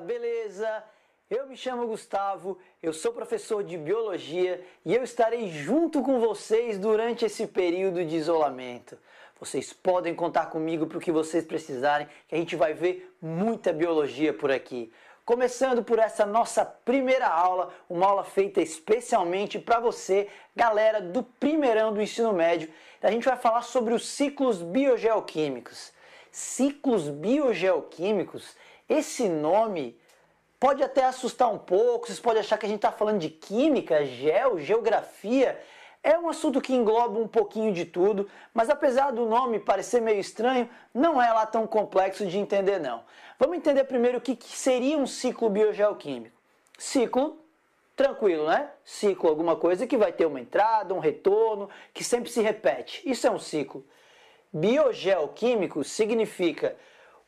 beleza? Eu me chamo Gustavo, eu sou professor de biologia e eu estarei junto com vocês durante esse período de isolamento. Vocês podem contar comigo para o que vocês precisarem, que a gente vai ver muita biologia por aqui. Começando por essa nossa primeira aula, uma aula feita especialmente para você, galera do primeirão do ensino médio. A gente vai falar sobre os ciclos biogeoquímicos. Ciclos biogeoquímicos esse nome pode até assustar um pouco, vocês podem achar que a gente está falando de química, gel, geografia. É um assunto que engloba um pouquinho de tudo, mas apesar do nome parecer meio estranho, não é lá tão complexo de entender não. Vamos entender primeiro o que, que seria um ciclo biogeoquímico. Ciclo, tranquilo, né? Ciclo, alguma coisa que vai ter uma entrada, um retorno, que sempre se repete. Isso é um ciclo. Biogeoquímico significa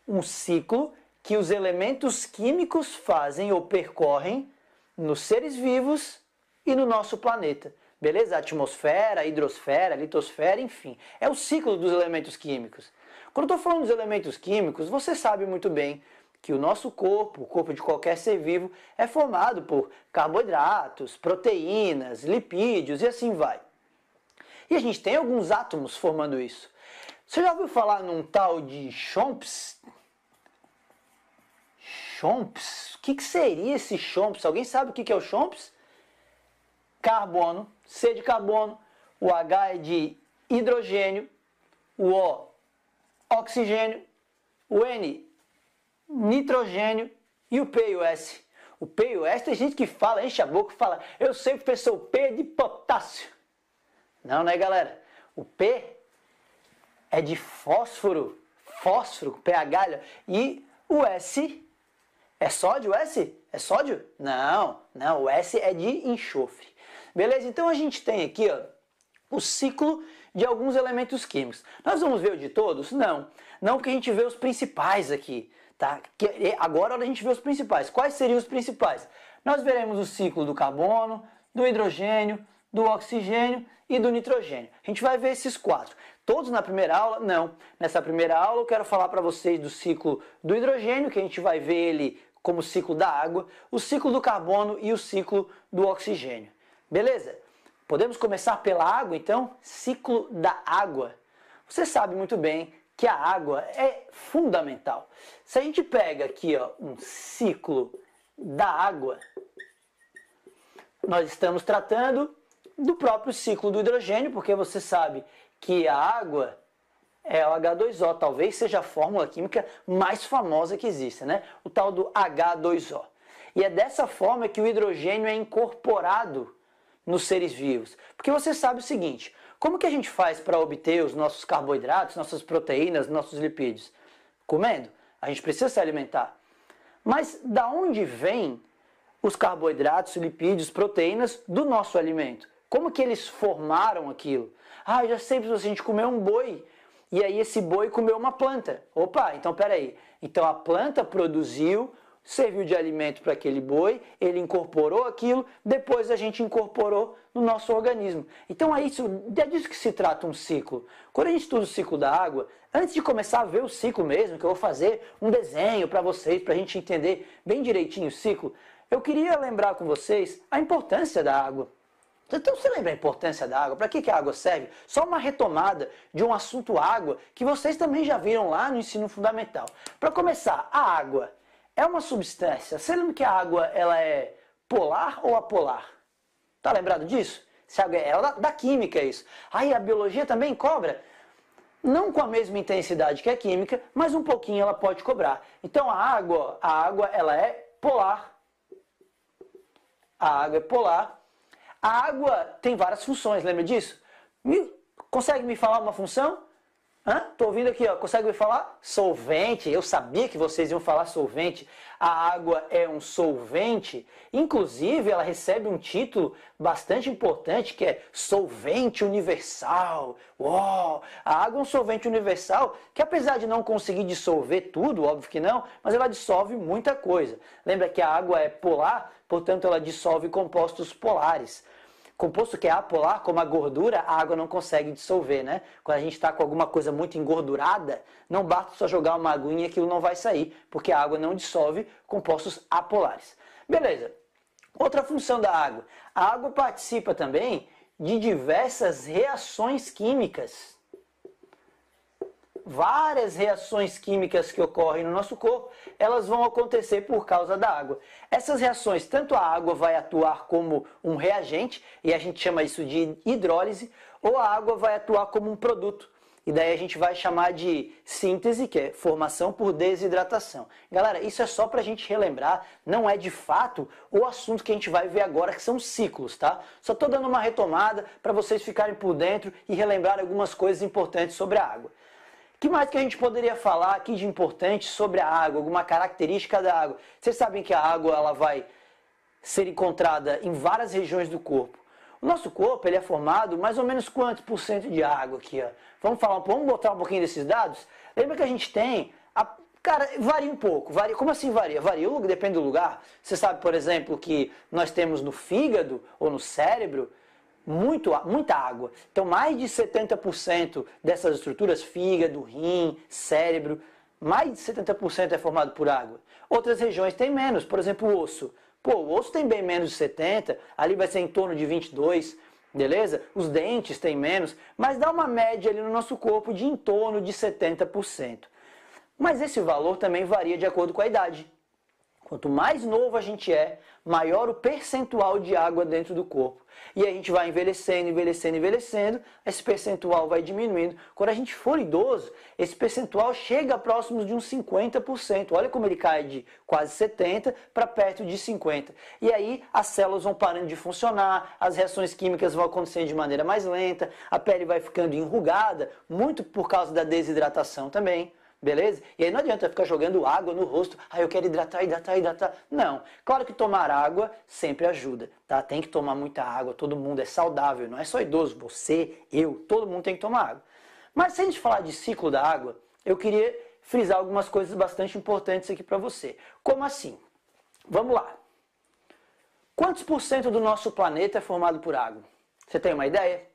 um ciclo que os elementos químicos fazem ou percorrem nos seres vivos e no nosso planeta. Beleza? atmosfera, hidrosfera, litosfera, enfim. É o ciclo dos elementos químicos. Quando eu estou falando dos elementos químicos, você sabe muito bem que o nosso corpo, o corpo de qualquer ser vivo, é formado por carboidratos, proteínas, lipídios e assim vai. E a gente tem alguns átomos formando isso. Você já ouviu falar num tal de Chomps? chomps? O que, que, seria esse chomps? Alguém sabe o que, que é o chomps? Carbono, C de carbono, o H é de hidrogênio, o O, oxigênio, o N, nitrogênio e o P e o S. O P e o S tem gente que fala, enche a boca e fala, eu sei professor, o P é de potássio. Não, né galera? O P é de fósforo, fósforo, pH, e o S é sódio S? É sódio? Não, não, o S é de enxofre. Beleza? Então a gente tem aqui ó, o ciclo de alguns elementos químicos. Nós vamos ver o de todos? Não. Não que a gente vê os principais aqui. Tá? Que é, agora é a gente vê os principais. Quais seriam os principais? Nós veremos o ciclo do carbono, do hidrogênio, do oxigênio e do nitrogênio. A gente vai ver esses quatro. Todos na primeira aula? Não. Nessa primeira aula eu quero falar para vocês do ciclo do hidrogênio, que a gente vai ver ele como o ciclo da água, o ciclo do carbono e o ciclo do oxigênio. Beleza? Podemos começar pela água, então? Ciclo da água. Você sabe muito bem que a água é fundamental. Se a gente pega aqui ó, um ciclo da água, nós estamos tratando do próprio ciclo do hidrogênio, porque você sabe que a água é, o H2O talvez seja a fórmula química mais famosa que existe, né? O tal do H2O. E é dessa forma que o hidrogênio é incorporado nos seres vivos. Porque você sabe o seguinte, como que a gente faz para obter os nossos carboidratos, nossas proteínas, nossos lipídios? Comendo. A gente precisa se alimentar. Mas da onde vêm os carboidratos, lipídios, proteínas do nosso alimento? Como que eles formaram aquilo? Ah, já sei, se a gente comer um boi, e aí esse boi comeu uma planta. Opa, então peraí. Então a planta produziu, serviu de alimento para aquele boi, ele incorporou aquilo, depois a gente incorporou no nosso organismo. Então é isso, é disso que se trata um ciclo. Quando a gente estuda o ciclo da água, antes de começar a ver o ciclo mesmo, que eu vou fazer um desenho para vocês, para a gente entender bem direitinho o ciclo, eu queria lembrar com vocês a importância da água. Então você lembra a importância da água? Para que, que a água serve? Só uma retomada de um assunto água que vocês também já viram lá no ensino fundamental. Para começar, a água é uma substância. Você lembra que a água ela é polar ou apolar? Tá lembrado disso? Se água é da, é da química isso. Aí a biologia também cobra não com a mesma intensidade que a química, mas um pouquinho ela pode cobrar. Então a água, a água ela é polar. A água é polar a água tem várias funções, lembra disso? Me, consegue me falar uma função? Hã? Tô ouvindo aqui, ó. Consegue me falar? Solvente. Eu sabia que vocês iam falar solvente. A água é um solvente. Inclusive, ela recebe um título bastante importante que é solvente universal. Uau! A água é um solvente universal que, apesar de não conseguir dissolver tudo, óbvio que não, mas ela dissolve muita coisa. Lembra que a água é polar, portanto, ela dissolve compostos polares composto que é apolar, como a gordura, a água não consegue dissolver, né? Quando a gente está com alguma coisa muito engordurada, não basta só jogar uma aguinha e aquilo não vai sair, porque a água não dissolve compostos apolares. Beleza. Outra função da água. A água participa também de diversas reações químicas várias reações químicas que ocorrem no nosso corpo, elas vão acontecer por causa da água. Essas reações, tanto a água vai atuar como um reagente, e a gente chama isso de hidrólise, ou a água vai atuar como um produto. E daí a gente vai chamar de síntese, que é formação por desidratação. Galera, isso é só para a gente relembrar, não é de fato o assunto que a gente vai ver agora, que são ciclos, tá? Só tô dando uma retomada para vocês ficarem por dentro e relembrar algumas coisas importantes sobre a água que mais que a gente poderia falar aqui de importante sobre a água, alguma característica da água? Vocês sabem que a água ela vai ser encontrada em várias regiões do corpo. O nosso corpo ele é formado mais ou menos quantos por cento de água aqui? Ó? Vamos falar, vamos botar um pouquinho desses dados. Lembra que a gente tem a... Cara, varia um pouco. Varia. Como assim varia? Varia, depende do lugar. Você sabe, por exemplo, que nós temos no fígado ou no cérebro muito, muita água. Então, mais de 70% dessas estruturas, fígado, rim, cérebro, mais de 70% é formado por água. Outras regiões têm menos, por exemplo, o osso. Pô, o osso tem bem menos de 70, ali vai ser em torno de 22, beleza? Os dentes têm menos, mas dá uma média ali no nosso corpo de em torno de 70%. Mas esse valor também varia de acordo com a idade. Quanto mais novo a gente é, maior o percentual de água dentro do corpo. E a gente vai envelhecendo, envelhecendo, envelhecendo, esse percentual vai diminuindo. Quando a gente for idoso, esse percentual chega próximo de uns 50%. Olha como ele cai de quase 70% para perto de 50%. E aí as células vão parando de funcionar, as reações químicas vão acontecendo de maneira mais lenta, a pele vai ficando enrugada, muito por causa da desidratação também. Beleza? E aí não adianta ficar jogando água no rosto, ah, eu quero hidratar, hidratar, hidratar. Não. Claro que tomar água sempre ajuda, tá? Tem que tomar muita água, todo mundo é saudável, não é só idoso, você, eu, todo mundo tem que tomar água. Mas se a gente falar de ciclo da água, eu queria frisar algumas coisas bastante importantes aqui para você. Como assim? Vamos lá. Quantos por cento do nosso planeta é formado por água? Você tem uma ideia?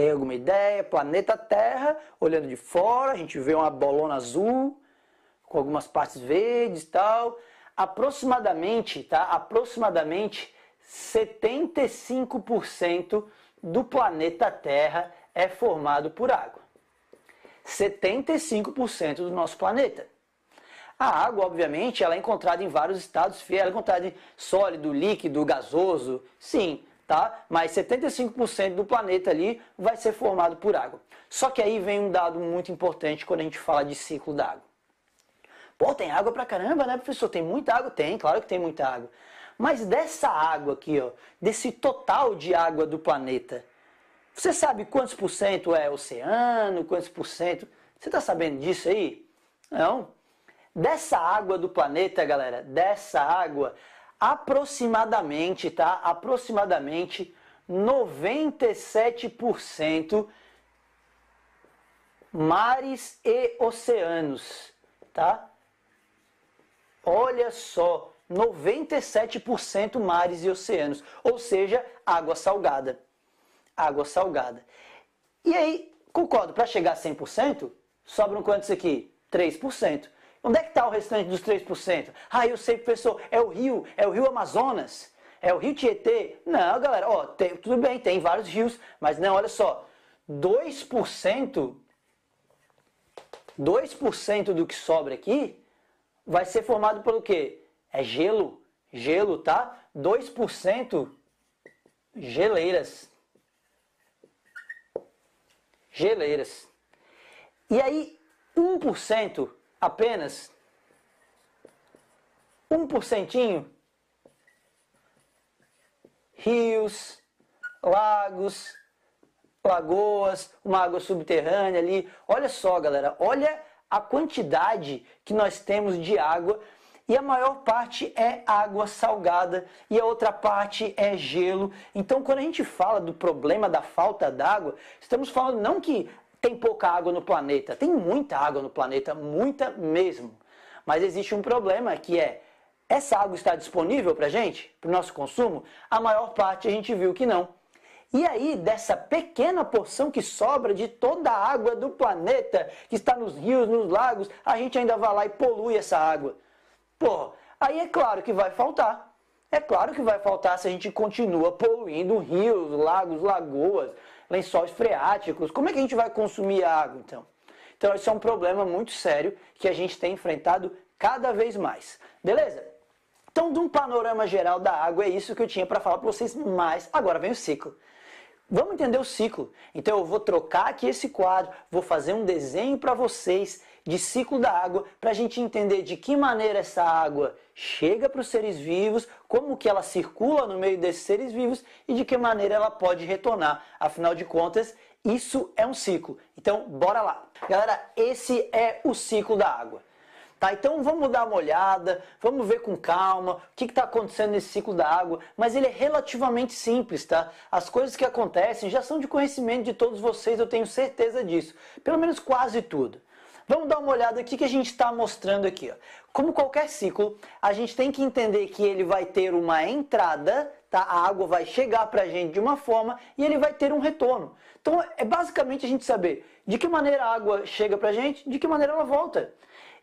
tem alguma ideia? Planeta Terra, olhando de fora, a gente vê uma bolona azul com algumas partes verdes e tal. Aproximadamente, tá? Aproximadamente 75% do planeta Terra é formado por água. 75% do nosso planeta. A água, obviamente, ela é encontrada em vários estados, ela é encontrada em sólido, líquido, gasoso, sim tá? Mas 75% do planeta ali vai ser formado por água. Só que aí vem um dado muito importante quando a gente fala de ciclo d'água Pô, tem água pra caramba, né, professor? Tem muita água? Tem, claro que tem muita água. Mas dessa água aqui, ó, desse total de água do planeta, você sabe quantos por cento é oceano, quantos por cento? Você tá sabendo disso aí? Não. Dessa água do planeta, galera, dessa água, aproximadamente, tá? Aproximadamente 97% mares e oceanos, tá? Olha só, 97% mares e oceanos, ou seja, água salgada. Água salgada. E aí, concordo, para chegar a 100%, sobram quantos aqui? 3%. Onde é que está o restante dos 3%? Ah, eu sei, professor, é o rio, é o rio Amazonas, é o rio Tietê. Não, galera, ó, tem, tudo bem, tem vários rios, mas não, olha só, 2%, 2% do que sobra aqui vai ser formado pelo quê? É gelo, gelo, tá? 2% geleiras. Geleiras. E aí, 1% apenas um porcentinho rios, lagos, lagoas, uma água subterrânea ali. Olha só, galera, olha a quantidade que nós temos de água e a maior parte é água salgada e a outra parte é gelo. Então, quando a gente fala do problema da falta d'água, estamos falando não que tem pouca água no planeta, tem muita água no planeta, muita mesmo. Mas existe um problema que é essa água está disponível para gente, para o nosso consumo? A maior parte a gente viu que não. E aí, dessa pequena porção que sobra de toda a água do planeta, que está nos rios, nos lagos, a gente ainda vai lá e polui essa água. Pô, aí é claro que vai faltar. É claro que vai faltar se a gente continua poluindo rios, lagos, lagoas, lençóis freáticos. Como é que a gente vai consumir água, então? Então, esse é um problema muito sério que a gente tem enfrentado cada vez mais. Beleza? Então, de um panorama geral da água, é isso que eu tinha para falar para vocês, mas agora vem o ciclo. Vamos entender o ciclo. Então, eu vou trocar aqui esse quadro, vou fazer um desenho para vocês de ciclo da água para a gente entender de que maneira essa água chega para os seres vivos, como que ela circula no meio desses seres vivos e de que maneira ela pode retornar. Afinal de contas, isso é um ciclo. Então, bora lá. Galera, esse é o ciclo da água. Tá, então vamos dar uma olhada, vamos ver com calma o que está acontecendo nesse ciclo da água, mas ele é relativamente simples, tá? As coisas que acontecem já são de conhecimento de todos vocês, eu tenho certeza disso, pelo menos quase tudo. Vamos dar uma olhada aqui que a gente está mostrando aqui. Ó. Como qualquer ciclo, a gente tem que entender que ele vai ter uma entrada, tá? A água vai chegar para a gente de uma forma e ele vai ter um retorno. Então é basicamente a gente saber de que maneira a água chega para a gente, de que maneira ela volta.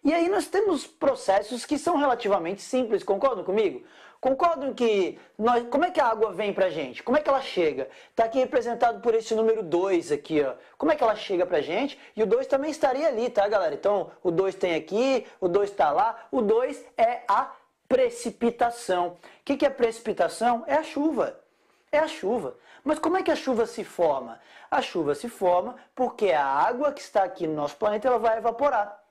E aí nós temos processos que são relativamente simples, concordam comigo? Concordam que nós, como é que a água vem pra gente? Como é que ela chega? Está aqui representado por esse número 2 aqui, ó. Como é que ela chega pra gente? E o 2 também estaria ali, tá, galera? Então, o 2 tem aqui, o 2 está lá. O 2 é a precipitação. O que, que é precipitação? É a chuva. É a chuva. Mas como é que a chuva se forma? A chuva se forma porque é a água que está aqui no nosso planeta ela vai evaporar.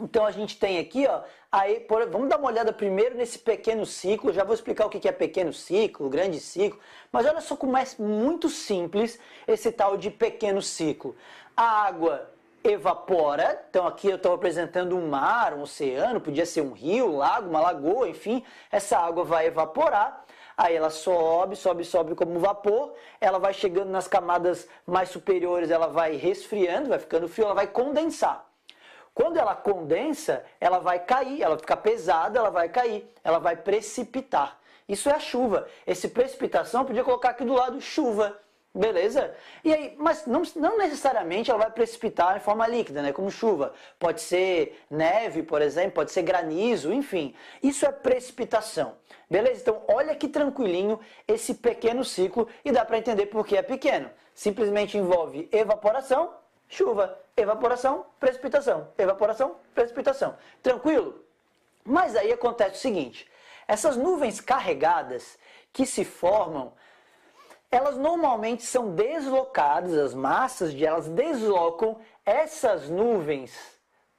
Então a gente tem aqui, ó, aí, por, vamos dar uma olhada primeiro nesse pequeno ciclo, já vou explicar o que é pequeno ciclo, grande ciclo, mas olha só como é muito simples esse tal de pequeno ciclo. A água evapora, então aqui eu estou apresentando um mar, um oceano, podia ser um rio, um lago, uma lagoa, enfim, essa água vai evaporar, aí ela sobe, sobe, sobe como vapor, ela vai chegando nas camadas mais superiores, ela vai resfriando, vai ficando frio, ela vai condensar. Quando ela condensa, ela vai cair, ela fica pesada, ela vai cair, ela vai precipitar. Isso é a chuva. Esse precipitação podia colocar aqui do lado chuva, beleza? E aí, mas não, não necessariamente ela vai precipitar em forma líquida, né? Como chuva. Pode ser neve, por exemplo, pode ser granizo, enfim. Isso é precipitação. Beleza? Então, olha que tranquilinho esse pequeno ciclo e dá para entender por que é pequeno. Simplesmente envolve evaporação chuva, evaporação, precipitação, evaporação, precipitação. Tranquilo? Mas aí acontece o seguinte: essas nuvens carregadas que se formam, elas normalmente são deslocadas, as massas de elas deslocam essas nuvens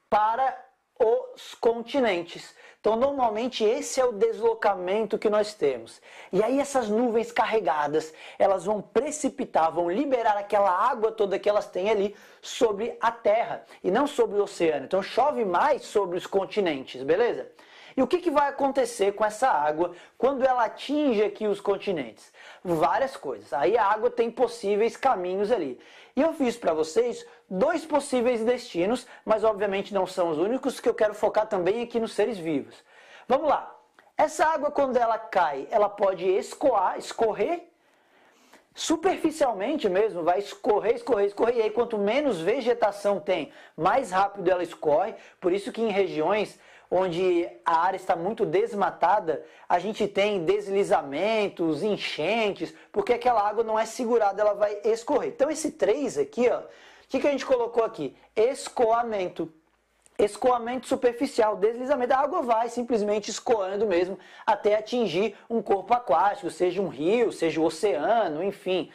para os continentes. Então, normalmente, esse é o deslocamento que nós temos. E aí, essas nuvens carregadas, elas vão precipitar, vão liberar aquela água toda que elas têm ali sobre a Terra e não sobre o oceano. Então, chove mais sobre os continentes, beleza? E o que, que vai acontecer com essa água quando ela atinge aqui os continentes? Várias coisas. Aí a água tem possíveis caminhos ali. E eu fiz para vocês dois possíveis destinos, mas obviamente não são os únicos que eu quero focar também aqui nos seres vivos. Vamos lá. Essa água quando ela cai, ela pode escoar, escorrer superficialmente mesmo, vai escorrer, escorrer, escorrer. E aí, quanto menos vegetação tem, mais rápido ela escorre. Por isso que em regiões onde a área está muito desmatada, a gente tem deslizamentos, enchentes, porque aquela água não é segurada, ela vai escorrer. Então esse 3 aqui, o que, que a gente colocou aqui? Escoamento escoamento superficial, deslizamento. A água vai simplesmente escoando mesmo até atingir um corpo aquático, seja um rio, seja o um oceano, enfim.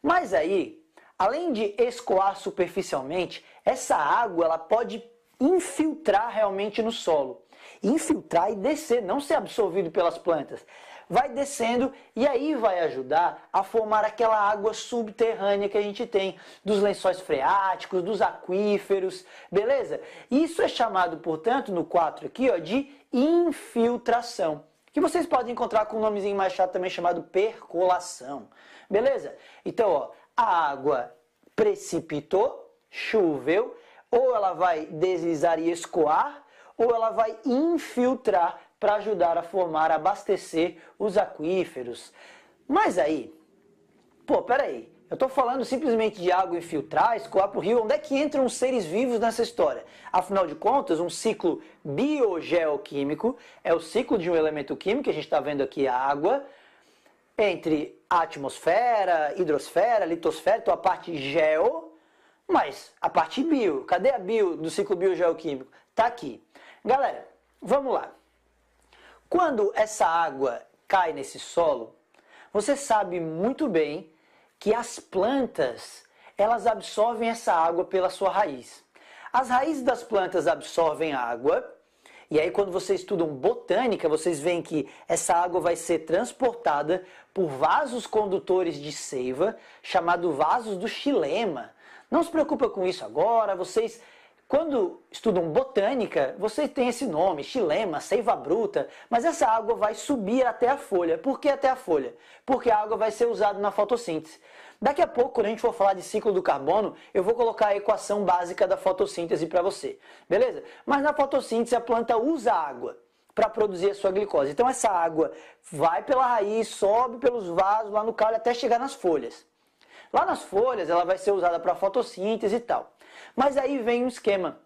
Mas aí, além de escoar superficialmente, essa água ela pode infiltrar realmente no solo. Infiltrar e descer, não ser absorvido pelas plantas. Vai descendo e aí vai ajudar a formar aquela água subterrânea que a gente tem dos lençóis freáticos, dos aquíferos, beleza? Isso é chamado, portanto, no 4 aqui, ó, de infiltração que vocês podem encontrar com um nomezinho mais chato também chamado percolação. Beleza? Então, ó, a água precipitou, choveu, ou ela vai deslizar e escoar, ou ela vai infiltrar para ajudar a formar, abastecer os aquíferos. Mas aí, pô, peraí, eu estou falando simplesmente de água infiltrar, escoar para o rio, onde é que entram os seres vivos nessa história? Afinal de contas, um ciclo biogeoquímico é o ciclo de um elemento químico, que a gente está vendo aqui a água, entre a atmosfera, hidrosfera, litosfera, então a parte geo, mas a parte bio, cadê a bio do ciclo biogeoquímico? Está aqui. Galera, vamos lá. Quando essa água cai nesse solo, você sabe muito bem que as plantas elas absorvem essa água pela sua raiz. As raízes das plantas absorvem água, e aí quando vocês estudam botânica, vocês veem que essa água vai ser transportada por vasos condutores de seiva, chamado vasos do xilema. Não se preocupa com isso agora, vocês quando estudam botânica, vocês têm esse nome, chilema, seiva bruta, mas essa água vai subir até a folha. Por que até a folha? Porque a água vai ser usada na fotossíntese. Daqui a pouco, quando a gente for falar de ciclo do carbono, eu vou colocar a equação básica da fotossíntese para você, beleza? Mas na fotossíntese a planta usa água para produzir a sua glicose. Então essa água vai pela raiz, sobe pelos vasos lá no caule até chegar nas folhas. Lá nas folhas ela vai ser usada para fotossíntese e tal. Mas aí vem um esquema.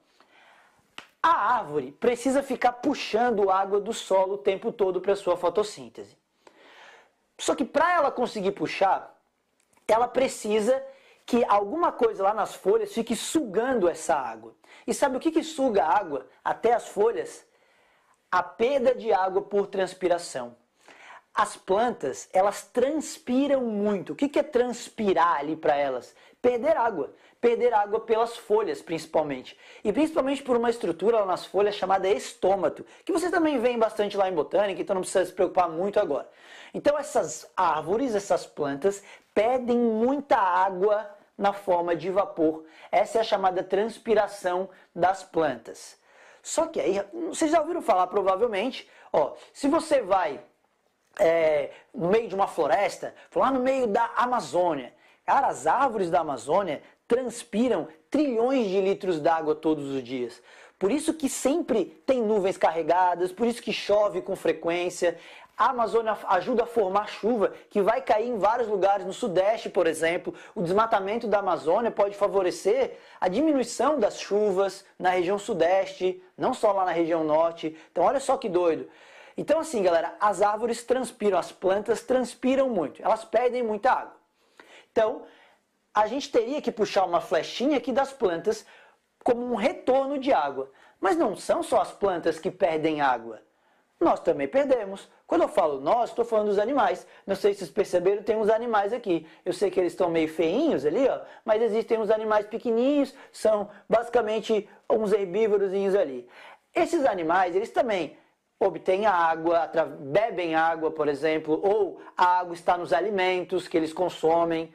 A árvore precisa ficar puxando água do solo o tempo todo para sua fotossíntese. Só que para ela conseguir puxar, ela precisa que alguma coisa lá nas folhas fique sugando essa água. E sabe o que, que suga a água até as folhas? A perda de água por transpiração. As plantas, elas transpiram muito. O que é transpirar ali para elas? Perder água. Perder água pelas folhas, principalmente. E principalmente por uma estrutura nas folhas chamada estômato, que você também vê bastante lá em botânica, então não precisa se preocupar muito agora. Então essas árvores, essas plantas, pedem muita água na forma de vapor. Essa é a chamada transpiração das plantas. Só que aí, vocês já ouviram falar provavelmente, ó, se você vai é, no meio de uma floresta, lá no meio da Amazônia. Cara, as árvores da Amazônia transpiram trilhões de litros d'água todos os dias. Por isso que sempre tem nuvens carregadas, por isso que chove com frequência. A Amazônia ajuda a formar chuva que vai cair em vários lugares, no Sudeste, por exemplo. O desmatamento da Amazônia pode favorecer a diminuição das chuvas na região Sudeste, não só lá na região Norte. Então, olha só que doido. Então, assim, galera, as árvores transpiram, as plantas transpiram muito, elas perdem muita água. Então, a gente teria que puxar uma flechinha aqui das plantas como um retorno de água. Mas não são só as plantas que perdem água. Nós também perdemos. Quando eu falo nós, estou falando dos animais. Não sei se vocês perceberam, tem uns animais aqui. Eu sei que eles estão meio feinhos ali, ó, mas existem uns animais pequenininhos, são basicamente uns herbívoros ali. Esses animais, eles também obtêm água, bebem água, por exemplo, ou a água está nos alimentos que eles consomem.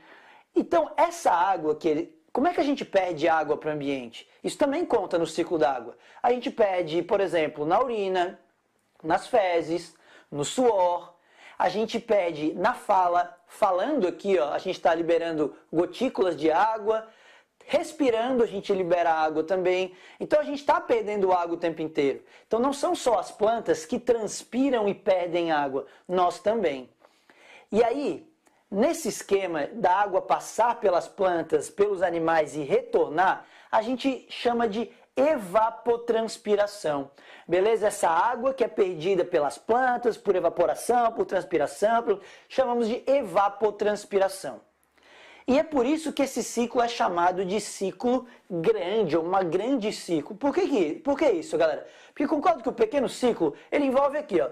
Então, essa água que ele, como é que a gente perde água para o ambiente? Isso também conta no ciclo d'água. A gente perde, por exemplo, na urina, nas fezes, no suor. A gente perde na fala, falando aqui, ó, a gente está liberando gotículas de água. Respirando, a gente libera água também. Então, a gente está perdendo água o tempo inteiro. Então, não são só as plantas que transpiram e perdem água, nós também. E aí, nesse esquema da água passar pelas plantas, pelos animais e retornar, a gente chama de evapotranspiração. Beleza? Essa água que é perdida pelas plantas, por evaporação, por transpiração, chamamos de evapotranspiração. E é por isso que esse ciclo é chamado de ciclo grande, ou uma grande ciclo. Por que, que, por que isso, galera? Porque concordo que o pequeno ciclo, ele envolve aqui, ó,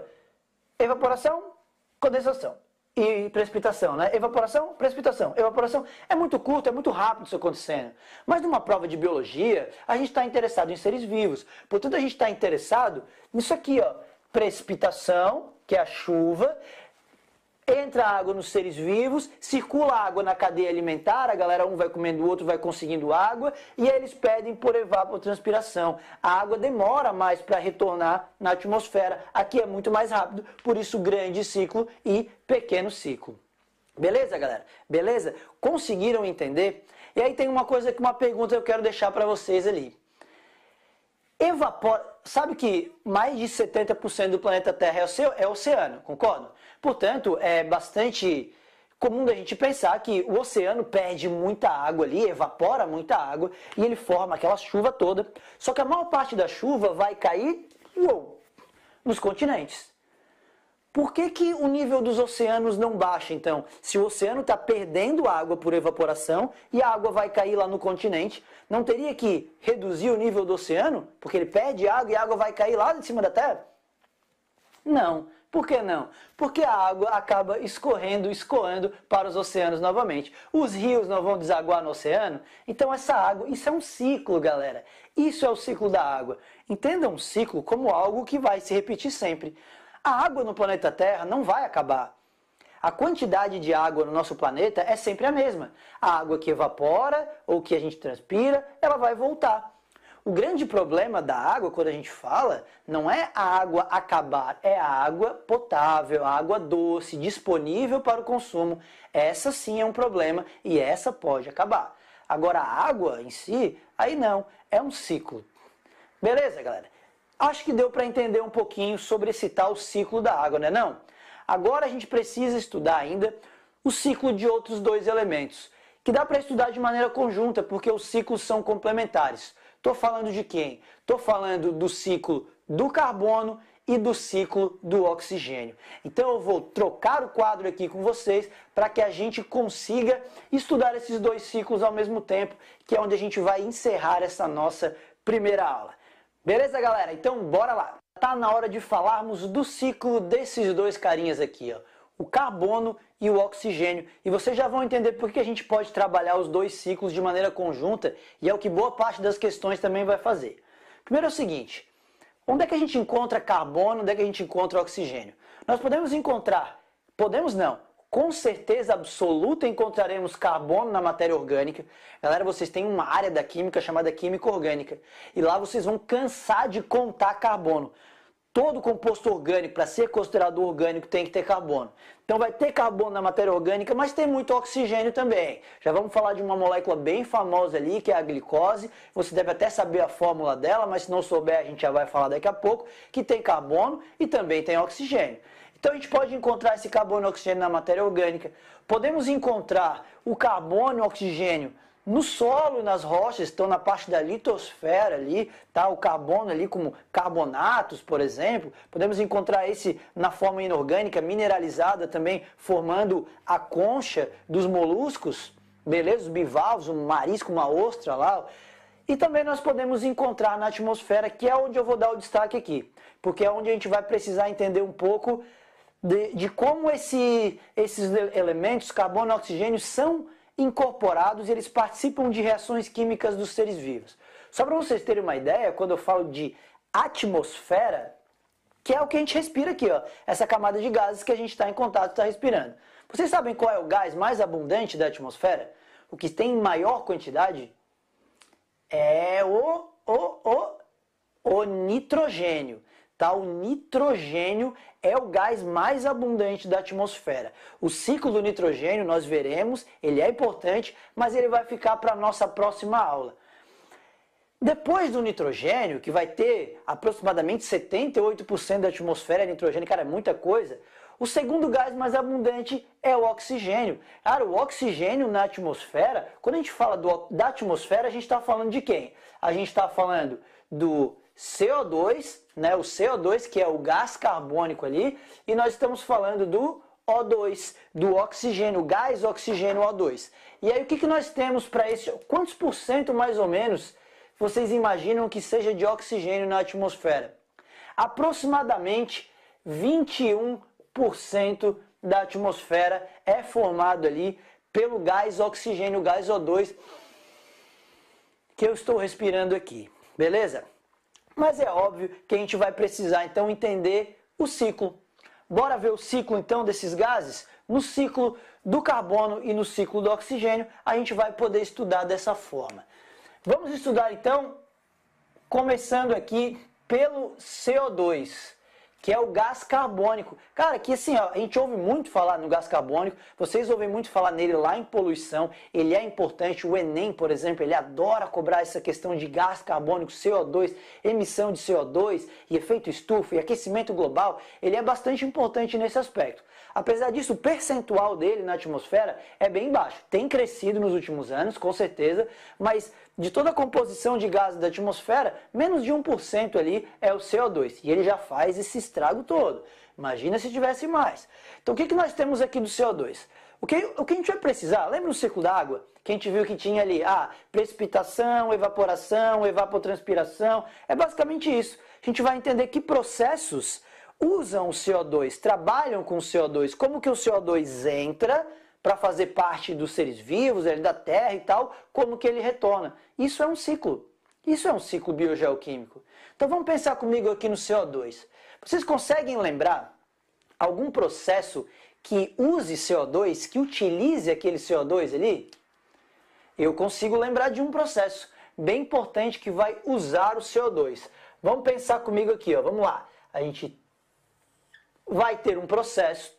evaporação, condensação e precipitação, né? Evaporação, precipitação, evaporação. É muito curto, é muito rápido isso acontecendo. Mas numa prova de biologia, a gente está interessado em seres vivos. Portanto, a gente está interessado nisso aqui, ó. Precipitação, que é a chuva, entra água nos seres vivos, circula água na cadeia alimentar, a galera um vai comendo o outro, vai conseguindo água, e eles pedem por evapotranspiração. A água demora mais para retornar na atmosfera. Aqui é muito mais rápido, por isso grande ciclo e pequeno ciclo. Beleza, galera? Beleza? Conseguiram entender? E aí tem uma coisa que uma pergunta eu quero deixar para vocês ali evapora. Sabe que mais de 70% do planeta Terra é, oceano, é oceano concordo? Portanto, é bastante comum da gente pensar que o oceano perde muita água ali, evapora muita água e ele forma aquela chuva toda. Só que a maior parte da chuva vai cair uou, nos continentes. Por que, que o nível dos oceanos não baixa, então? Se o oceano está perdendo água por evaporação e a água vai cair lá no continente, não teria que reduzir o nível do oceano? Porque ele perde água e a água vai cair lá de cima da Terra? Não. Por que não? Porque a água acaba escorrendo, escoando para os oceanos novamente. Os rios não vão desaguar no oceano? Então, essa água, isso é um ciclo, galera. Isso é o ciclo da água. Entenda um ciclo como algo que vai se repetir sempre. A água no planeta Terra não vai acabar. A quantidade de água no nosso planeta é sempre a mesma. A água que evapora ou que a gente transpira, ela vai voltar. O grande problema da água, quando a gente fala, não é a água acabar, é a água potável, a água doce, disponível para o consumo. Essa sim é um problema e essa pode acabar. Agora, a água em si, aí não, é um ciclo. Beleza, galera? Acho que deu para entender um pouquinho sobre esse tal ciclo da água, né? Não. Agora a gente precisa estudar ainda o ciclo de outros dois elementos, que dá para estudar de maneira conjunta, porque os ciclos são complementares. Estou falando de quem? Estou falando do ciclo do carbono e do ciclo do oxigênio. Então eu vou trocar o quadro aqui com vocês para que a gente consiga estudar esses dois ciclos ao mesmo tempo, que é onde a gente vai encerrar essa nossa primeira aula. Beleza, galera? Então bora lá. Tá na hora de falarmos do ciclo desses dois carinhas aqui, ó. O carbono e o oxigênio. E vocês já vão entender por que a gente pode trabalhar os dois ciclos de maneira conjunta e é o que boa parte das questões também vai fazer. Primeiro é o seguinte, onde é que a gente encontra carbono, onde é que a gente encontra oxigênio? Nós podemos encontrar, podemos não, com certeza absoluta encontraremos carbono na matéria orgânica. Galera, vocês têm uma área da química chamada química orgânica e lá vocês vão cansar de contar carbono. Todo composto orgânico, para ser considerado orgânico, tem que ter carbono. Então vai ter carbono na matéria orgânica, mas tem muito oxigênio também. Já vamos falar de uma molécula bem famosa ali, que é a glicose. Você deve até saber a fórmula dela, mas se não souber, a gente já vai falar daqui a pouco, que tem carbono e também tem oxigênio. Então a gente pode encontrar esse carbono e oxigênio na matéria orgânica, podemos encontrar o carbono e o oxigênio no solo e nas rochas, estão na parte da litosfera ali, tá? O carbono ali como carbonatos, por exemplo, podemos encontrar esse na forma inorgânica mineralizada também, formando a concha dos moluscos, beleza? Os bivalves, um marisco, uma ostra lá. E também nós podemos encontrar na atmosfera, que é onde eu vou dar o destaque aqui, porque é onde a gente vai precisar entender um pouco de, de como esse, esses elementos, carbono e oxigênio, são incorporados e eles participam de reações químicas dos seres vivos. Só para vocês terem uma ideia, quando eu falo de atmosfera, que é o que a gente respira aqui, ó, essa camada de gases que a gente está em contato, está respirando. Vocês sabem qual é o gás mais abundante da atmosfera? O que tem maior quantidade? É o, o, o, o nitrogênio. Tá? O nitrogênio é o gás mais abundante da atmosfera. O ciclo do nitrogênio nós veremos, ele é importante, mas ele vai ficar para a nossa próxima aula. Depois do nitrogênio, que vai ter aproximadamente 78% da atmosfera é nitrogênio, cara, é muita coisa. O segundo gás mais abundante é o oxigênio. Cara, o oxigênio na atmosfera, quando a gente fala do, da atmosfera, a gente está falando de quem? A gente está falando do CO2, né, o CO2 que é o gás carbônico ali, e nós estamos falando do O2, do oxigênio, gás oxigênio O2. E aí o que, que nós temos para esse, quantos por cento mais ou menos vocês imaginam que seja de oxigênio na atmosfera? Aproximadamente 21% da atmosfera é formado ali pelo gás oxigênio, gás O2 que eu estou respirando aqui, beleza? Mas é óbvio que a gente vai precisar então entender o ciclo. Bora ver o ciclo então desses gases? No ciclo do carbono e no ciclo do oxigênio, a gente vai poder estudar dessa forma. Vamos estudar então, começando aqui pelo CO2 que é o gás carbônico. Cara, que assim, ó, a gente ouve muito falar no gás carbônico, vocês ouvem muito falar nele lá em poluição, ele é importante, o Enem, por exemplo, ele adora cobrar essa questão de gás carbônico, CO2, emissão de CO2 e efeito estufa e aquecimento global, ele é bastante importante nesse aspecto. Apesar disso, o percentual dele na atmosfera é bem baixo. Tem crescido nos últimos anos, com certeza, mas de toda a composição de gases da atmosfera, menos de 1% ali é o CO2. E ele já faz esse estrago todo. Imagina se tivesse mais. Então o que, que nós temos aqui do CO2? O que, o que a gente vai precisar? Lembra o ciclo da água? Que a gente viu que tinha ali ah, precipitação, evaporação, evapotranspiração. É basicamente isso. A gente vai entender que processos usam o CO2, trabalham com o CO2. Como que o CO2 entra para fazer parte dos seres vivos, da terra e tal, como que ele retorna? Isso é um ciclo. Isso é um ciclo biogeoquímico. Então vamos pensar comigo aqui no CO2. Vocês conseguem lembrar algum processo que use CO2, que utilize aquele CO2 ali? Eu consigo lembrar de um processo bem importante que vai usar o CO2. Vamos pensar comigo aqui, ó. Vamos lá. A gente vai ter um processo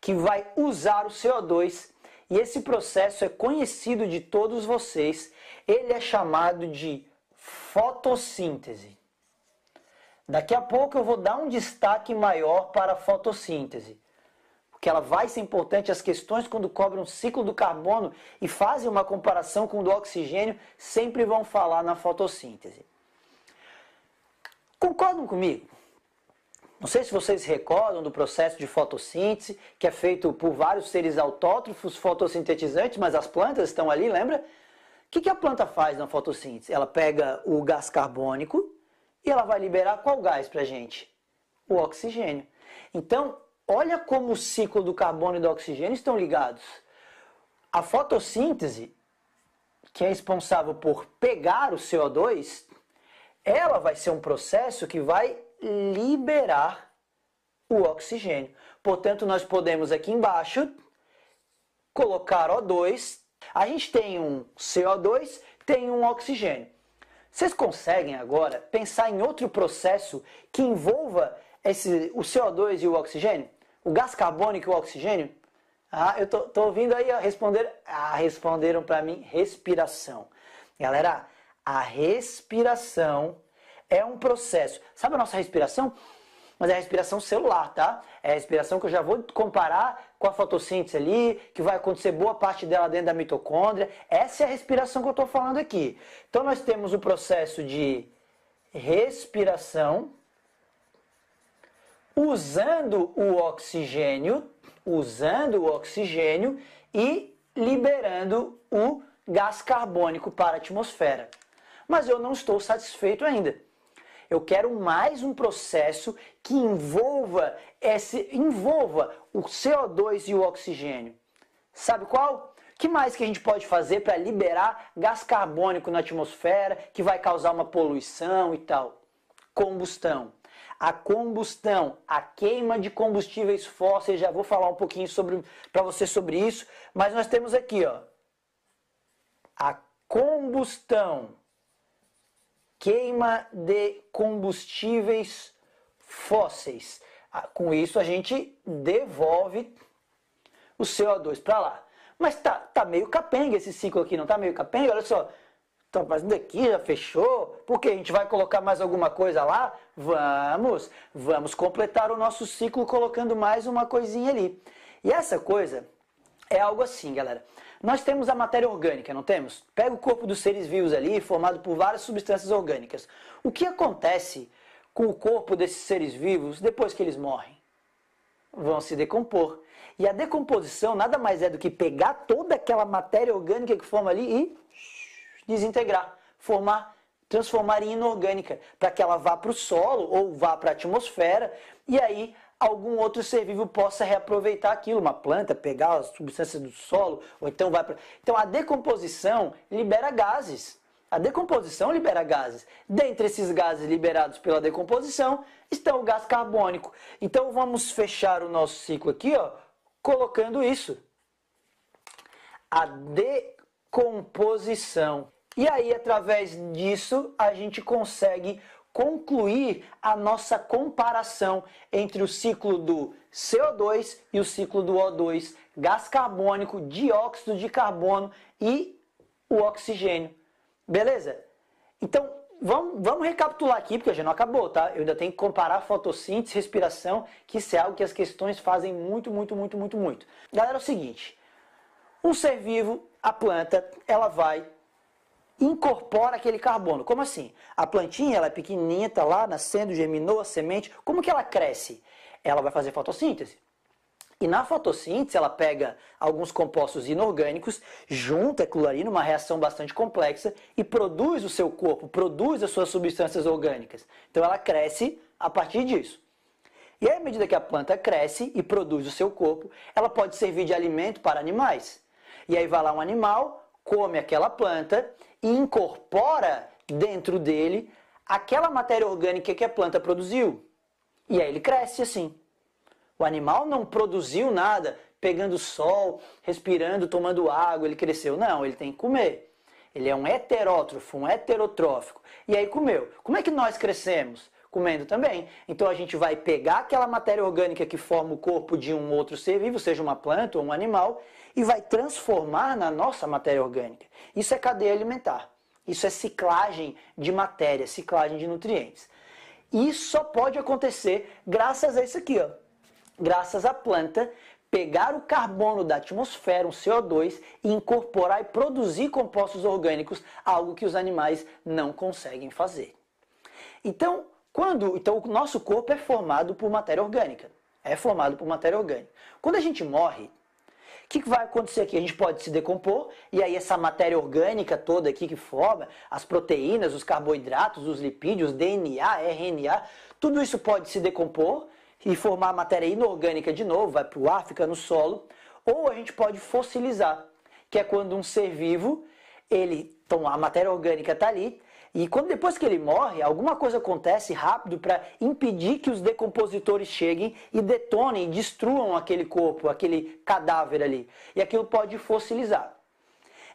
que vai usar o CO2 e esse processo é conhecido de todos vocês. Ele é chamado de fotossíntese. Daqui a pouco eu vou dar um destaque maior para a fotossíntese, porque ela vai ser importante. As questões quando cobram um ciclo do carbono e fazem uma comparação com o do oxigênio sempre vão falar na fotossíntese. Concordam comigo? Não sei se vocês recordam do processo de fotossíntese, que é feito por vários seres autótrofos fotossintetizantes, mas as plantas estão ali, lembra? O que, que a planta faz na fotossíntese? Ela pega o gás carbônico e ela vai liberar qual gás para a gente? O oxigênio. Então, olha como o ciclo do carbono e do oxigênio estão ligados. A fotossíntese, que é responsável por pegar o CO2, ela vai ser um processo que vai liberar o oxigênio. Portanto, nós podemos aqui embaixo colocar O2. A gente tem um CO2, tem um oxigênio. Vocês conseguem agora pensar em outro processo que envolva esse, o CO2 e o oxigênio? O gás carbônico e o oxigênio? Ah, eu tô, tô ouvindo aí a responder. Ah, responderam para mim respiração. Galera, a respiração é um processo. Sabe a nossa respiração? Mas é a respiração celular, tá? É a respiração que eu já vou comparar com a fotossíntese ali, que vai acontecer boa parte dela dentro da mitocôndria. Essa é a respiração que eu estou falando aqui. Então nós temos o processo de respiração usando o oxigênio, usando o oxigênio e liberando o gás carbônico para a atmosfera. Mas eu não estou satisfeito ainda. Eu quero mais um processo que envolva esse envolva o CO2 e o oxigênio. Sabe qual? que mais que a gente pode fazer para liberar gás carbônico na atmosfera que vai causar uma poluição e tal? Combustão. A combustão, a queima de combustíveis fósseis, já vou falar um pouquinho sobre para você sobre isso, mas nós temos aqui, ó, a combustão queima de combustíveis fósseis. Ah, com isso a gente devolve o CO2 para lá. Mas tá, tá meio capenga esse ciclo aqui, não tá meio capenga? Olha só, tá fazendo aqui, já fechou. Porque a gente vai colocar mais alguma coisa lá? Vamos, vamos completar o nosso ciclo colocando mais uma coisinha ali. E essa coisa é algo assim, galera. Nós temos a matéria orgânica, não temos? Pega o corpo dos seres vivos ali, formado por várias substâncias orgânicas. O que acontece com o corpo desses seres vivos depois que eles morrem? Vão se decompor. E a decomposição nada mais é do que pegar toda aquela matéria orgânica que forma ali e desintegrar, formar transformar em inorgânica, para que ela vá para o solo ou vá para a atmosfera e aí algum outro ser vivo possa reaproveitar aquilo, uma planta, pegar as substâncias do solo, ou então vai para. Então a decomposição libera gases. A decomposição libera gases. Dentre esses gases liberados pela decomposição está o gás carbônico. Então vamos fechar o nosso ciclo aqui, ó, colocando isso. A decomposição. E aí, através disso, a gente consegue concluir a nossa comparação entre o ciclo do CO2 e o ciclo do O2, gás carbônico, dióxido de carbono e o oxigênio. Beleza? Então, vamos, vamos recapitular aqui, porque já não acabou, tá? Eu ainda tenho que comparar fotossíntese, respiração, que isso é algo que as questões fazem muito, muito, muito, muito, muito. Galera, é o seguinte. Um ser vivo, a planta, ela vai incorpora aquele carbono. Como assim? A plantinha, ela é pequenininha, está lá nascendo, germinou a semente. Como que ela cresce? Ela vai fazer fotossíntese. E na fotossíntese, ela pega alguns compostos inorgânicos, junta a clorina, numa reação bastante complexa e produz o seu corpo, produz as suas substâncias orgânicas. Então ela cresce a partir disso. E aí, à medida que a planta cresce e produz o seu corpo, ela pode servir de alimento para animais. E aí vai lá um animal, come aquela planta e incorpora dentro dele aquela matéria orgânica que a planta produziu. E aí ele cresce assim. O animal não produziu nada pegando sol, respirando, tomando água, ele cresceu. Não, ele tem que comer. Ele é um heterótrofo, um heterotrófico. E aí comeu. Como é que nós crescemos? Comendo também. Então a gente vai pegar aquela matéria orgânica que forma o corpo de um outro ser vivo, seja uma planta ou um animal, e vai transformar na nossa matéria orgânica. Isso é cadeia alimentar. Isso é ciclagem de matéria, ciclagem de nutrientes. Isso só pode acontecer graças a isso aqui, ó. Graças à planta pegar o carbono da atmosfera, um CO2, e incorporar e produzir compostos orgânicos, algo que os animais não conseguem fazer. Então, quando, então o nosso corpo é formado por matéria orgânica. É formado por matéria orgânica. Quando a gente morre, o que, que vai acontecer aqui? A gente pode se decompor e aí essa matéria orgânica toda aqui que forma, as proteínas, os carboidratos, os lipídios, DNA, RNA, tudo isso pode se decompor e formar matéria inorgânica de novo, vai para o ar, fica no solo. Ou a gente pode fossilizar, que é quando um ser vivo, ele, então a matéria orgânica está ali, e quando depois que ele morre, alguma coisa acontece rápido para impedir que os decompositores cheguem e detonem destruam aquele corpo, aquele cadáver ali. E aquilo pode fossilizar.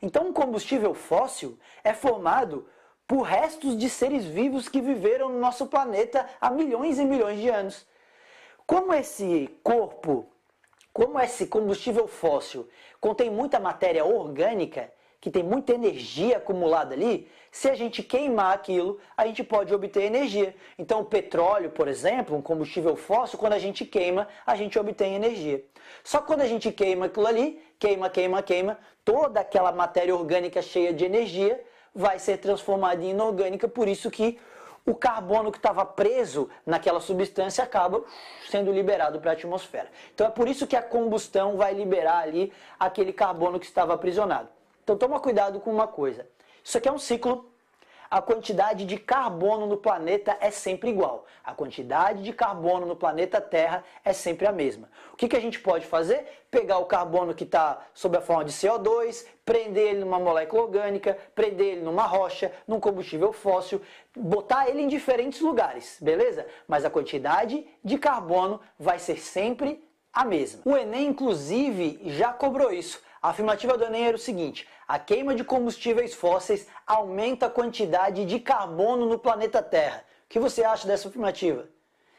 Então, um combustível fóssil é formado por restos de seres vivos que viveram no nosso planeta há milhões e milhões de anos. Como esse corpo, como esse combustível fóssil contém muita matéria orgânica, que tem muita energia acumulada ali, se a gente queimar aquilo, a gente pode obter energia. Então, o petróleo, por exemplo, um combustível fóssil, quando a gente queima, a gente obtém energia. Só que quando a gente queima aquilo ali, queima, queima, queima, toda aquela matéria orgânica cheia de energia vai ser transformada em inorgânica, por isso que o carbono que estava preso naquela substância acaba sendo liberado para a atmosfera. Então é por isso que a combustão vai liberar ali aquele carbono que estava aprisionado. Então toma cuidado com uma coisa. Isso aqui é um ciclo. A quantidade de carbono no planeta é sempre igual. A quantidade de carbono no planeta Terra é sempre a mesma. O que, que a gente pode fazer? Pegar o carbono que está sob a forma de CO2, prender ele numa molécula orgânica, prender ele numa rocha, num combustível fóssil, botar ele em diferentes lugares, beleza? Mas a quantidade de carbono vai ser sempre a mesma. O Enem, inclusive, já cobrou isso. A afirmativa do Enem era o seguinte: a queima de combustíveis fósseis aumenta a quantidade de carbono no planeta Terra. O que você acha dessa afirmativa?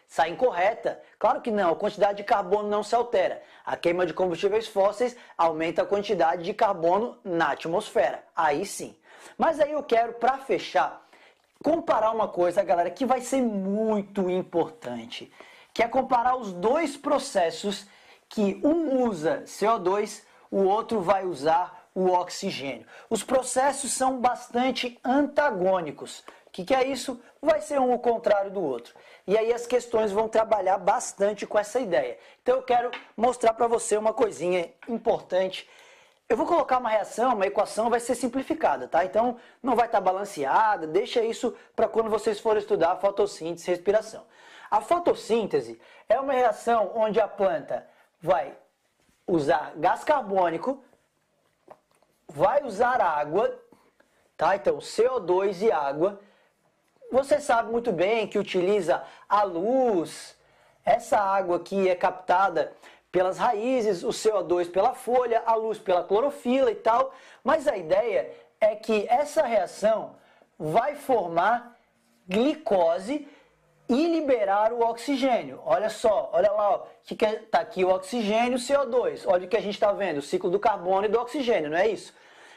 Sai incorreta? Claro que não, a quantidade de carbono não se altera. A queima de combustíveis fósseis aumenta a quantidade de carbono na atmosfera. Aí sim. Mas aí eu quero, para fechar, comparar uma coisa, galera, que vai ser muito importante, que é comparar os dois processos que um usa CO2 o outro vai usar o oxigênio. Os processos são bastante antagônicos. O que, que é isso? Vai ser um o contrário do outro. E aí as questões vão trabalhar bastante com essa ideia. Então eu quero mostrar para você uma coisinha importante eu vou colocar uma reação, uma equação, vai ser simplificada, tá? Então não vai estar tá balanceada, deixa isso para quando vocês forem estudar fotossíntese e respiração. A fotossíntese é uma reação onde a planta vai usar gás carbônico, vai usar água, tá? Então, CO2 e água. Você sabe muito bem que utiliza a luz. Essa água que é captada pelas raízes, o CO2 pela folha, a luz pela clorofila e tal. Mas a ideia é que essa reação vai formar glicose e liberar o oxigênio. Olha só, olha lá, ó, que que é, tá aqui o oxigênio, o CO2. Olha o que a gente está vendo, o ciclo do carbono e do oxigênio, não é isso?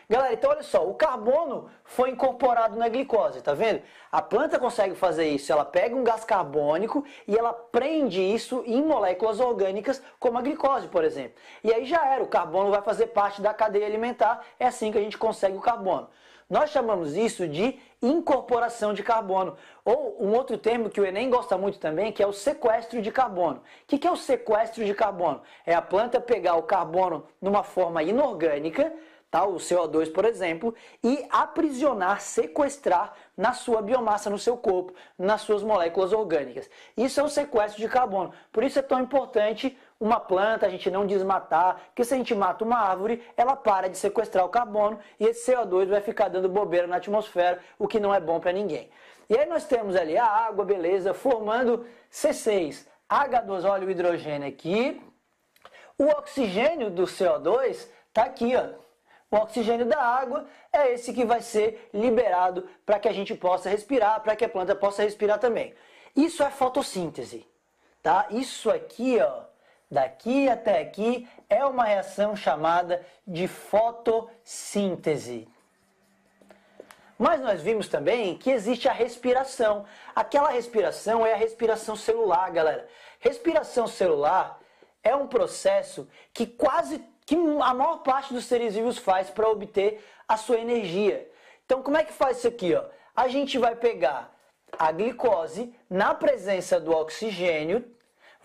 Galera, então olha só, o carbono foi incorporado na glicose, tá vendo? A planta consegue fazer isso, ela pega um gás carbônico e ela prende isso em moléculas orgânicas, como a glicose, por exemplo. E aí já era, o carbono vai fazer parte da cadeia alimentar, é assim que a gente consegue o carbono. Nós chamamos isso de incorporação de carbono. Ou um outro termo que o Enem gosta muito também, que é o sequestro de carbono. O que é o sequestro de carbono? É a planta pegar o carbono numa forma inorgânica, tá? o CO2, por exemplo, e aprisionar, sequestrar na sua biomassa, no seu corpo, nas suas moléculas orgânicas. Isso é o sequestro de carbono. Por isso é tão importante uma planta, a gente não desmatar, porque se a gente mata uma árvore, ela para de sequestrar o carbono e esse CO2 vai ficar dando bobeira na atmosfera, o que não é bom para ninguém. E aí nós temos ali a água, beleza, formando C6, H2, e hidrogênio aqui. O oxigênio do CO2 está aqui, ó. O oxigênio da água é esse que vai ser liberado para que a gente possa respirar, para que a planta possa respirar também. Isso é fotossíntese, tá? Isso aqui, ó, daqui até aqui, é uma reação chamada de fotossíntese. Mas nós vimos também que existe a respiração. Aquela respiração é a respiração celular, galera. Respiração celular é um processo que quase que a maior parte dos seres vivos faz para obter a sua energia. Então, como é que faz isso aqui? Ó? A gente vai pegar a glicose na presença do oxigênio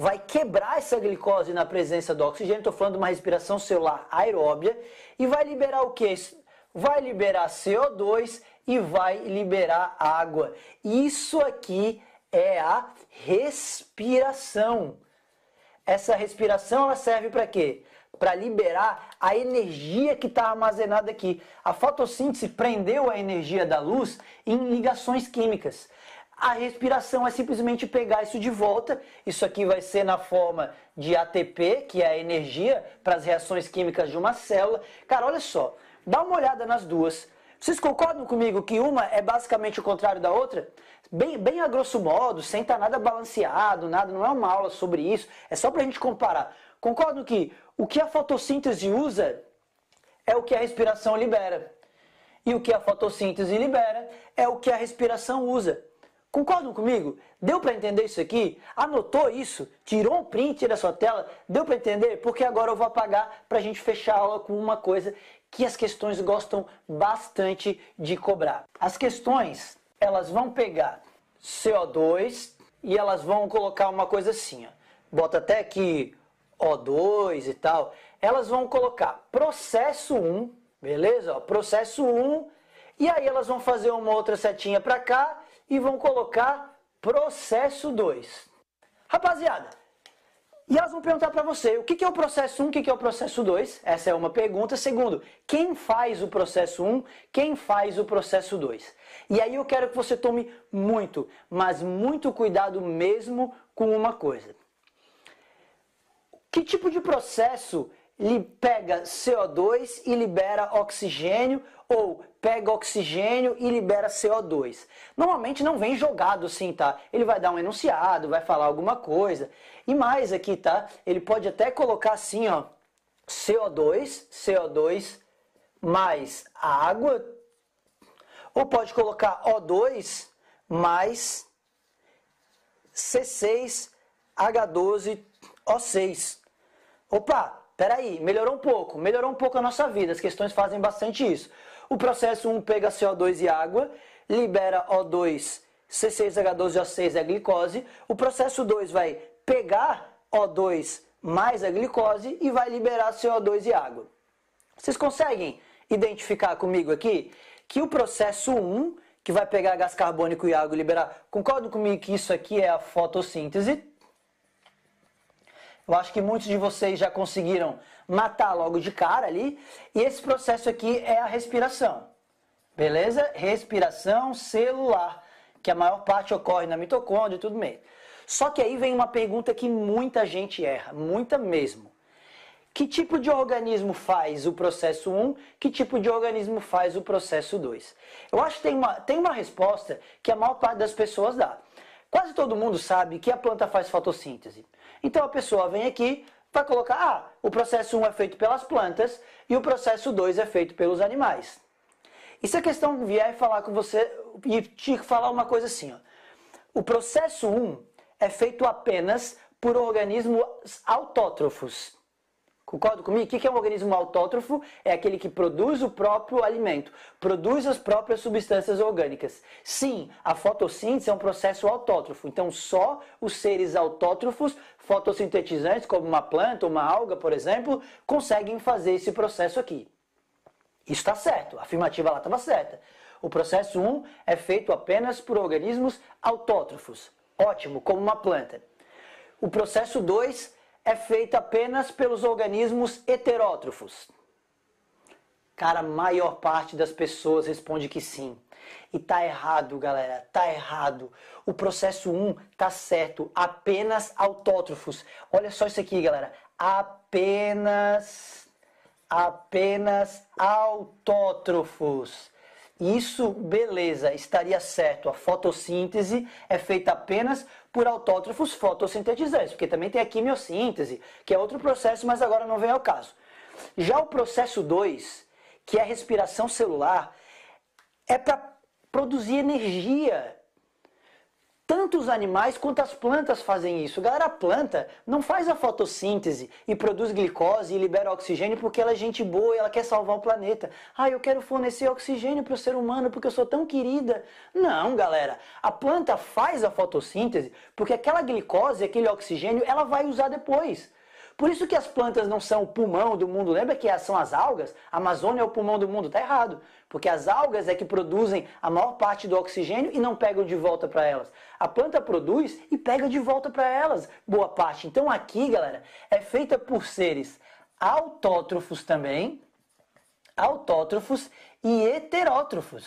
vai quebrar essa glicose na presença do oxigênio. Estou falando de uma respiração celular aeróbia e vai liberar o que? Vai liberar CO2 e vai liberar água. Isso aqui é a respiração. Essa respiração ela serve para quê? Para liberar a energia que está armazenada aqui. A fotossíntese prendeu a energia da luz em ligações químicas. A respiração é simplesmente pegar isso de volta. Isso aqui vai ser na forma de ATP, que é a energia para as reações químicas de uma célula. Cara, olha só, dá uma olhada nas duas. Vocês concordam comigo que uma é basicamente o contrário da outra? Bem, bem a grosso modo, sem estar tá nada balanceado, nada, não é uma aula sobre isso, é só para a gente comparar. Concordam que o que a fotossíntese usa é o que a respiração libera. E o que a fotossíntese libera é o que a respiração usa. Concordam comigo? Deu para entender isso aqui? Anotou isso? Tirou um print da sua tela? Deu para entender? Porque agora eu vou apagar para a gente fechar a aula com uma coisa que as questões gostam bastante de cobrar. As questões, elas vão pegar CO2 e elas vão colocar uma coisa assim, ó. bota até aqui O2 e tal. Elas vão colocar processo 1, beleza? Ó, processo 1 e aí elas vão fazer uma outra setinha para cá e vão colocar processo 2. Rapaziada, e elas vão perguntar para você o que é o processo 1, um, o que é o processo 2. Essa é uma pergunta. Segundo, quem faz o processo 1, um, quem faz o processo 2. E aí eu quero que você tome muito, mas muito cuidado mesmo com uma coisa. Que tipo de processo ele pega CO2 e libera oxigênio ou pega oxigênio e libera CO2. Normalmente não vem jogado assim, tá? Ele vai dar um enunciado, vai falar alguma coisa. E mais aqui, tá? Ele pode até colocar assim, ó, CO2, CO2 mais água, ou pode colocar O2 mais C6H12O6. Opa, peraí, melhorou um pouco, melhorou um pouco a nossa vida, as questões fazem bastante isso. O processo 1 pega CO2 e água, libera O2, C6H12O6 é a glicose. O processo 2 vai pegar O2 mais a glicose e vai liberar CO2 e água. Vocês conseguem identificar comigo aqui que o processo 1, que vai pegar gás carbônico e água e liberar, concordam comigo que isso aqui é a fotossíntese? Eu acho que muitos de vocês já conseguiram matar logo de cara ali. E esse processo aqui é a respiração. Beleza? Respiração celular, que a maior parte ocorre na mitocôndria e tudo meio. Só que aí vem uma pergunta que muita gente erra, muita mesmo. Que tipo de organismo faz o processo 1? Que tipo de organismo faz o processo 2? Eu acho que tem uma, tem uma resposta que a maior parte das pessoas dá. Quase todo mundo sabe que a planta faz fotossíntese. Então a pessoa vem aqui, para colocar, ah, o processo 1 é feito pelas plantas e o processo 2 é feito pelos animais. E se a questão vier falar com você e te falar uma coisa assim, ó. O processo 1 é feito apenas por organismos autótrofos. Concorda comigo? O que é um organismo autótrofo? É aquele que produz o próprio alimento, produz as próprias substâncias orgânicas. Sim, a fotossíntese é um processo autótrofo, então só os seres autótrofos, fotossintetizantes, como uma planta, uma alga, por exemplo, conseguem fazer esse processo aqui. Isso está certo, a afirmativa lá estava certa. O processo 1 é feito apenas por organismos autótrofos. Ótimo, como uma planta. O processo 2 é feita apenas pelos organismos heterótrofos? Cara, a maior parte das pessoas responde que sim. E tá errado, galera, tá errado. O processo 1 tá certo, apenas autótrofos. Olha só isso aqui, galera. Apenas apenas autótrofos. Isso, beleza, estaria certo. A fotossíntese é feita apenas por autótrofos fotossintetizantes, porque também tem a quimiossíntese, que é outro processo, mas agora não vem ao caso. Já o processo 2, que é a respiração celular, é para produzir energia tanto os animais quanto as plantas fazem isso. Galera, a planta não faz a fotossíntese e produz glicose e libera oxigênio porque ela é gente boa e ela quer salvar o planeta. Ah, eu quero fornecer oxigênio para o ser humano porque eu sou tão querida. Não, galera. A planta faz a fotossíntese porque aquela glicose, aquele oxigênio, ela vai usar depois. Por isso que as plantas não são o pulmão do mundo. Lembra que são as algas? A Amazônia é o pulmão do mundo. Está errado. Porque as algas é que produzem a maior parte do oxigênio e não pegam de volta para elas. A planta produz e pega de volta para elas boa parte. Então aqui, galera, é feita por seres autótrofos também, autótrofos e heterótrofos.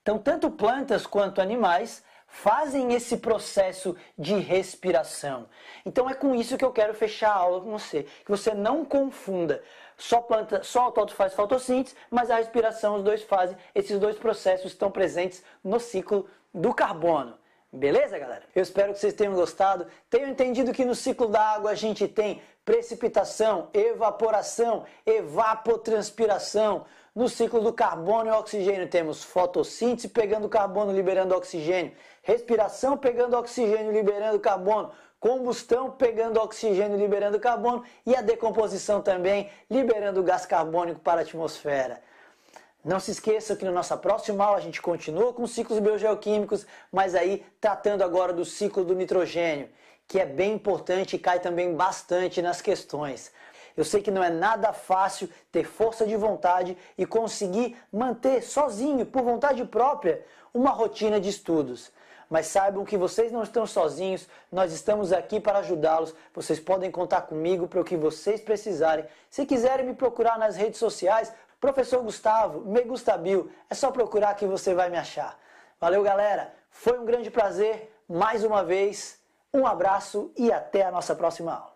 Então, tanto plantas quanto animais fazem esse processo de respiração. Então é com isso que eu quero fechar a aula com você, que você não confunda só planta, só o autótrofo faz fotossíntese, mas a respiração os dois fazem, esses dois processos estão presentes no ciclo do carbono. Beleza, galera? Eu espero que vocês tenham gostado. Tenham entendido que no ciclo da água a gente tem precipitação, evaporação, evapotranspiração, no ciclo do carbono e oxigênio temos fotossíntese pegando carbono, liberando oxigênio, respiração pegando oxigênio, liberando carbono, combustão pegando oxigênio, liberando carbono e a decomposição também liberando gás carbônico para a atmosfera. Não se esqueça que na nossa próxima aula a gente continua com ciclos biogeoquímicos, mas aí tratando agora do ciclo do nitrogênio, que é bem importante e cai também bastante nas questões. Eu sei que não é nada fácil ter força de vontade e conseguir manter sozinho, por vontade própria, uma rotina de estudos. Mas saibam que vocês não estão sozinhos, nós estamos aqui para ajudá-los. Vocês podem contar comigo para o que vocês precisarem. Se quiserem me procurar nas redes sociais, Professor Gustavo, me Gustabil, é só procurar que você vai me achar. Valeu, galera. Foi um grande prazer mais uma vez. Um abraço e até a nossa próxima aula.